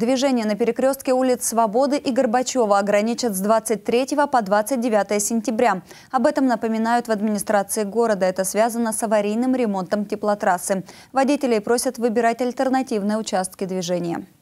Движение на перекрестке улиц Свободы и Горбачева ограничат с 23 по 29 сентября. Об этом напоминают в администрации города. Это связано с аварийным ремонтом теплотрассы. Водителей просят выбирать альтернативные участки движения.